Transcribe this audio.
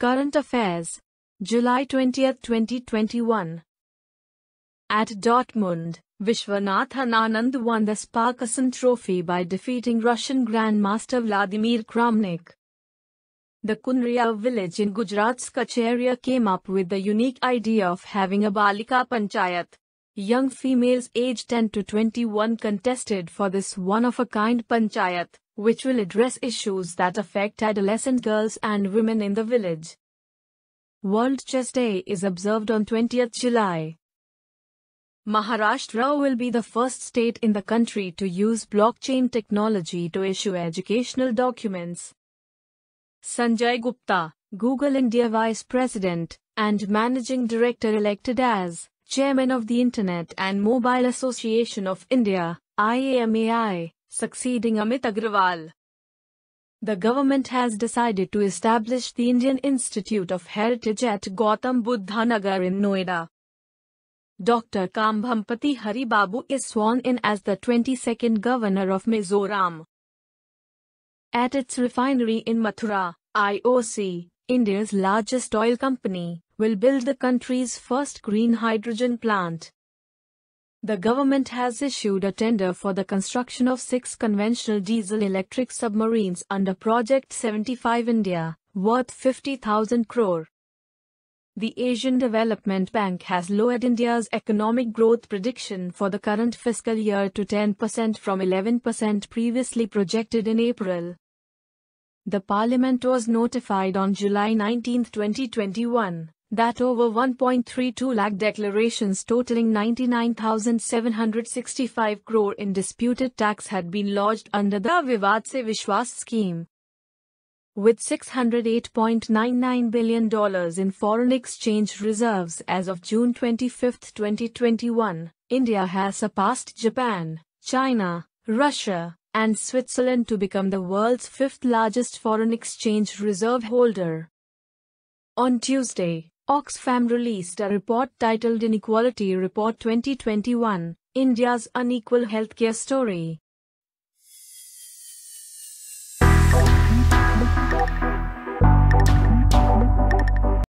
Current Affairs July 20, 2021 At Dortmund, Vishwanathan Anand won the Sparkassen Trophy by defeating Russian Grandmaster Vladimir Kramnik. The Kunriya village in Gujarat's Kachchh area came up with the unique idea of having a Balika Panchayat. Young females aged 10 to 21 contested for this one-of-a-kind panchayat which will address issues that affect adolescent girls and women in the village. World Chess Day is observed on 20th July. Maharashtra will be the first state in the country to use blockchain technology to issue educational documents. Sanjay Gupta, Google India Vice President and Managing Director elected as Chairman of the Internet and Mobile Association of India, IAMAI, succeeding Amit Agrawal. The government has decided to establish the Indian Institute of Heritage at Gautam Buddha Nagar in Noida. Dr. Kambhampati Haribabu is sworn in as the 22nd Governor of Mizoram. At its refinery in Mathura, IOC, India's largest oil company, will build the country's first green hydrogen plant. The government has issued a tender for the construction of six conventional diesel-electric submarines under Project 75 India, worth 50,000 crore. The Asian Development Bank has lowered India's economic growth prediction for the current fiscal year to 10% from 11% previously projected in April. The parliament was notified on July 19, 2021 that over 1.32 lakh declarations totaling 99,765 crore in disputed tax had been lodged under the Vivad Se Vishwas scheme. With $608.99 billion in foreign exchange reserves as of June 25, 2021, India has surpassed Japan, China, Russia, and Switzerland to become the world's fifth largest foreign exchange reserve holder. On Tuesday, Oxfam released a report titled Inequality Report 2021 India's Unequal Healthcare Story.